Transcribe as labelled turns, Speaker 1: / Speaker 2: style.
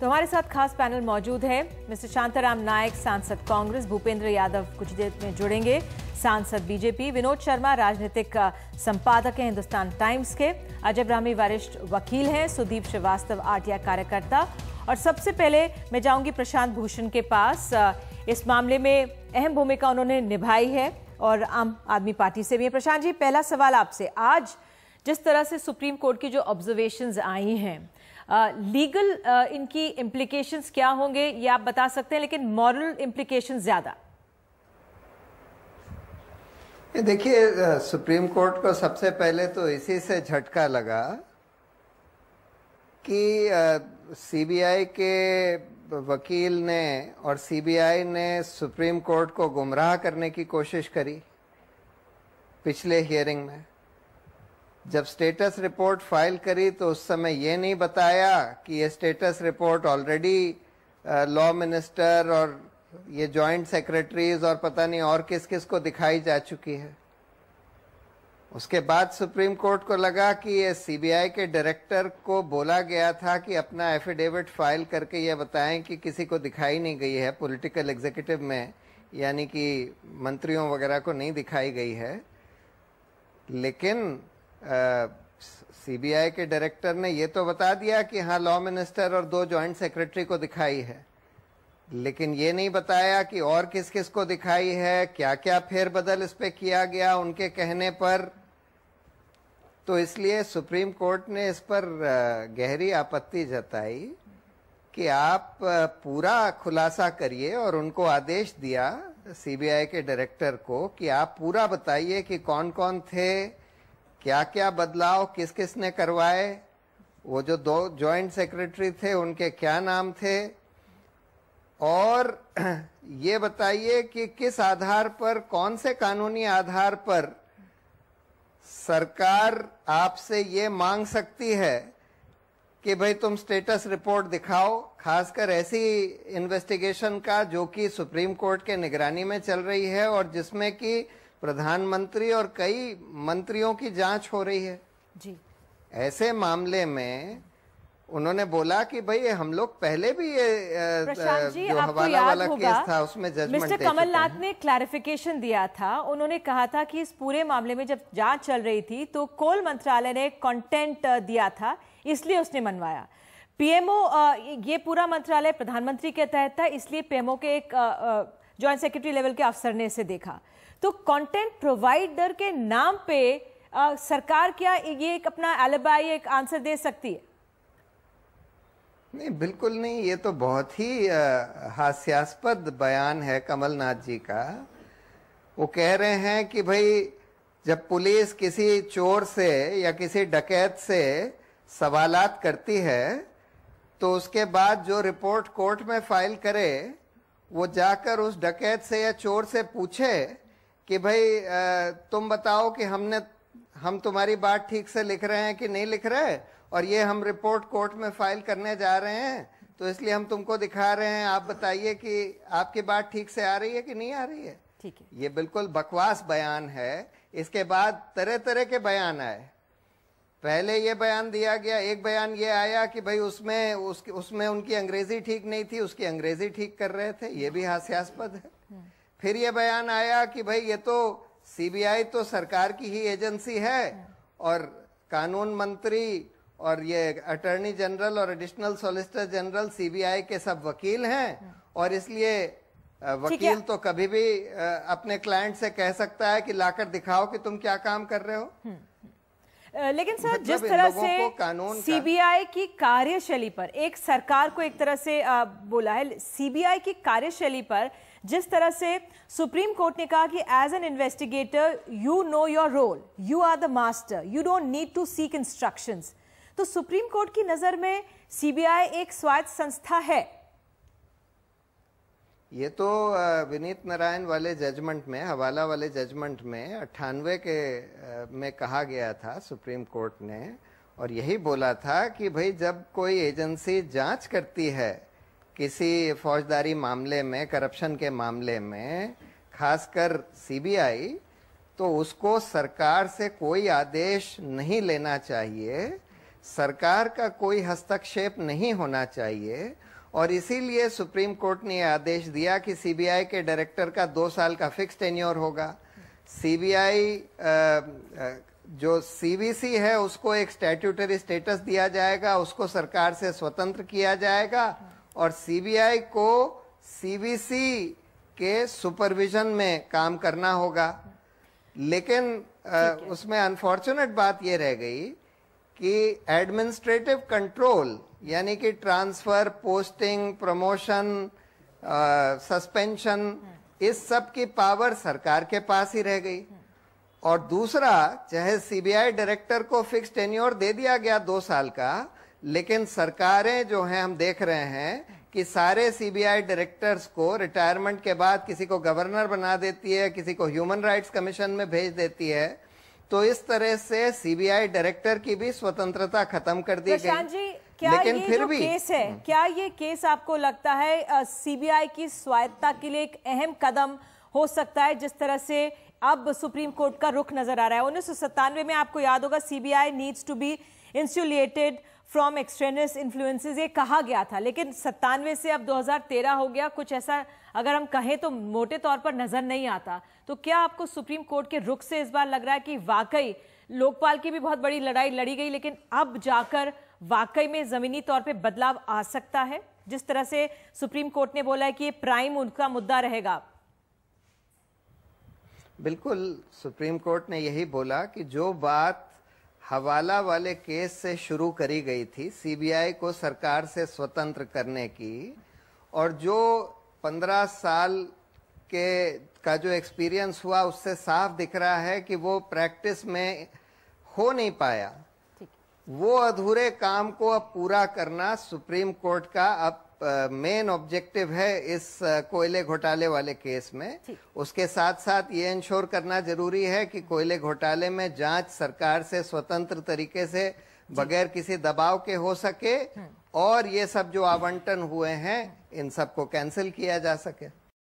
Speaker 1: तो हमारे साथ खास पैनल मौजूद है मिस्टर शांताराम नायक सांसद कांग्रेस भूपेंद्र यादव कुछ देर में जुड़ेंगे सांसद बीजेपी विनोद शर्मा राजनीतिक संपादक हैं हिंदुस्तान टाइम्स के अजय ब्राह्मी वरिष्ठ वकील हैं सुदीप श्रीवास्तव आरटीआई कार्यकर्ता और सबसे पहले मैं जाऊंगी प्रशांत भूषण के पास इस मामले में अहम भूमिका उन्होंने निभाई है और आम आदमी पार्टी से भी है प्रशांत जी पहला सवाल आपसे आज जिस तरह से सुप्रीम कोर्ट की जो ऑब्जर्वेशन आई हैं लीगल इनकी इम्प्लीकेशंस क्या होंगे ये आप बता सकते हैं लेकिन मॉरल इम्प्लीकेशन ज़्यादा
Speaker 2: देखिए सुप्रीम कोर्ट को सबसे पहले तो इसी से झटका लगा कि सीबीआई के वकील ने और सीबीआई ने सुप्रीम कोर्ट को गुमराह करने की कोशिश करी पिछले हियरिंग में जब स्टेटस रिपोर्ट फाइल करी तो उस समय ये नहीं बताया कि ये status report already law minister और ये जॉइंट सेक्रेटरीज और पता नहीं और किस किस को दिखाई जा चुकी है उसके बाद सुप्रीम कोर्ट को लगा कि ये सीबीआई के डायरेक्टर को बोला गया था कि अपना एफिडेविट फाइल करके ये बताएं कि किसी को दिखाई नहीं गई है पॉलिटिकल एग्जीक्यूटिव में यानी कि मंत्रियों वगैरह को नहीं दिखाई गई है लेकिन सीबीआई के डायरेक्टर ने यह तो बता दिया कि हाँ लॉ मिनिस्टर और दो जॉइंट सेक्रेटरी को दिखाई है लेकिन ये नहीं बताया कि और किस किस को दिखाई है क्या क्या फेरबदल इस पे किया गया उनके कहने पर तो इसलिए सुप्रीम कोर्ट ने इस पर गहरी आपत्ति जताई कि आप पूरा खुलासा करिए और उनको आदेश दिया सीबीआई के डायरेक्टर को कि आप पूरा बताइए कि कौन कौन थे क्या क्या बदलाव किस किस ने करवाए वो जो दो जॉइंट सेक्रेटरी थे उनके क्या नाम थे और ये बताइए कि किस आधार पर कौन से कानूनी आधार पर सरकार आपसे ये मांग सकती है कि भाई तुम स्टेटस रिपोर्ट दिखाओ खासकर ऐसी इन्वेस्टिगेशन का जो कि सुप्रीम कोर्ट के निगरानी में चल रही है और जिसमें कि प्रधानमंत्री और कई मंत्रियों की जांच हो रही है जी ऐसे मामले में उन्होंने बोला कि भाई हम लोग पहले भी ये जो हवाला वाला केस था उसमें जजमेंट मिस्टर कमलनाथ
Speaker 1: ने क्लैरिफिकेशन दिया था उन्होंने कहा था कि इस पूरे मामले में जब जांच चल रही थी तो कोल मंत्रालय ने कंटेंट दिया था इसलिए उसने मनवाया पीएमओ ये पूरा मंत्रालय प्रधानमंत्री के तहत था इसलिए पीएमओ के एक ज्वाइंट सेक्रेटरी लेवल के अफसर ने इसे देखा तो कंटेंट प्रोवाइडर के नाम पे आ, सरकार क्या ये एक अपना एलिबाई एक आंसर दे सकती है नहीं बिल्कुल
Speaker 2: नहीं ये तो बहुत ही हास्यास्पद बयान है कमलनाथ जी का वो कह रहे हैं कि भाई जब पुलिस किसी चोर से या किसी डकैत से सवालात करती है तो उसके बाद जो रिपोर्ट कोर्ट में फाइल करे वो जाकर उस डकैत से या चोर से पूछे कि भाई तुम बताओ कि हमने हम तुम्हारी बात ठीक से लिख रहे हैं कि नहीं लिख रहे और ये हम रिपोर्ट कोर्ट में फाइल करने जा रहे हैं तो इसलिए हम तुमको दिखा रहे हैं आप बताइए कि आपकी बात ठीक से आ रही है कि नहीं आ रही है ठीक है ये बिल्कुल बकवास बयान है इसके बाद तरह तरह के बयान आए पहले ये बयान दिया गया एक बयान ये आया कि भाई उसमें उसकी उसमें उनकी अंग्रेजी ठीक नहीं थी उसकी अंग्रेजी ठीक कर रहे थे ये भी हास्यास्पद है हम्म। फिर ये बयान आया कि भाई ये तो सीबीआई तो सरकार की ही एजेंसी है और कानून मंत्री और ये अटर्नी जनरल और एडिशनल सोलिसिटर जनरल सीबीआई के सब वकील हैं और इसलिए वकील तो कभी भी अपने क्लाइंट से कह सकता है कि लाकर दिखाओ कि तुम क्या काम कर रहे हो
Speaker 1: हम्म। लेकिन सर मतलब जिस तरह से कानून सीबीआई की कार्यशैली पर एक सरकार को एक तरह से बोला है सीबीआई की कार्यशैली पर जिस तरह से सुप्रीम कोर्ट ने कहा कि as an investigator you know your role you are the master you don't need to seek instructions तो सुप्रीम कोर्ट की नज़र में सीबीआई एक स्वायत्त संस्था है
Speaker 2: ये तो विनीत नारायण वाले जजमेंट में हवाला वाले जजमेंट में अट्ठानवे के में कहा गया था सुप्रीम कोर्ट ने और यही बोला था कि भाई जब कोई एजेंसी जांच करती है किसी फौजदारी मामले में करप्शन के मामले में खासकर सीबीआई तो उसको सरकार से कोई आदेश नहीं लेना चाहिए सरकार का कोई हस्तक्षेप नहीं होना चाहिए और इसीलिए सुप्रीम कोर्ट ने आदेश दिया कि सीबीआई के डायरेक्टर का दो साल का फिक्स टेन्योर होगा सीबीआई जो सीबीसी है उसको एक स्टैट्यूटरी स्टेटस दिया जाएगा उसको सरकार से स्वतंत्र किया जाएगा और सीबीआई को सीबीसी के सुपरविजन में काम करना होगा लेकिन आ, उसमें अनफॉर्चुनेट बात यह रह गई कि एडमिनिस्ट्रेटिव कंट्रोल यानी कि ट्रांसफर पोस्टिंग प्रमोशन सस्पेंशन इस सब की पावर सरकार के पास ही रह गई हम्म। और दूसरा चाहे सीबीआई डायरेक्टर को फिक्स टेन्योर दे दिया गया दो साल का लेकिन सरकारें जो हैं हम देख रहे हैं कि सारे सीबीआई डायरेक्टर्स को रिटायरमेंट के बाद किसी को गवर्नर बना देती है किसी को ह्यूमन राइट्स कमीशन में भेज देती है तो इस तरह से सीबीआई डायरेक्टर की भी स्वतंत्रता खत्म कर दी गई
Speaker 1: क्या लेकिन ये फिर जो भी केस है हम्म। क्या ये केस आपको लगता है सीबीआई की स्वायत्ता के लिए एक अहम कदम हो सकता है जिस तरह से अब सुप्रीम कोर्ट का रुख नजर आ रहा है उन्नीस में आपको याद होगा CBI needs to be insulated from extraneous influences ये कहा गया था लेकिन सत्तानवे से अब 2013 हो गया कुछ ऐसा अगर हम कहें तो मोटे तौर पर नजर नहीं आता तो क्या आपको सुप्रीम कोर्ट के रुख से इस बार लग रहा है कि वाकई लोकपाल की भी बहुत बड़ी लड़ाई लड़ी गई लेकिन अब जाकर वाकई में जमीनी तौर पर बदलाव आ सकता है जिस तरह से सुप्रीम कोर्ट ने बोला है कि ये प्राइम उनका मुद्दा रहेगा
Speaker 2: बिल्कुल सुप्रीम कोर्ट ने यही बोला कि जो बात हवाला वाले केस से शुरू करी गई थी सीबीआई को सरकार से स्वतंत्र करने की और जो 15 साल के का जो एक्सपीरियंस हुआ उससे साफ दिख रहा है कि वो प्रैक्टिस में हो नहीं पाया वो अधूरे काम को अब पूरा करना सुप्रीम कोर्ट का अब मेन ऑब्जेक्टिव है इस कोयले घोटाले वाले केस में उसके साथ साथ ये इंश्योर करना जरूरी है कि कोयले घोटाले में जांच सरकार से स्वतंत्र तरीके से बगैर किसी दबाव के हो सके हम्म। और ये सब जो आवंटन हुए हैं इन सबको कैंसिल किया जा सके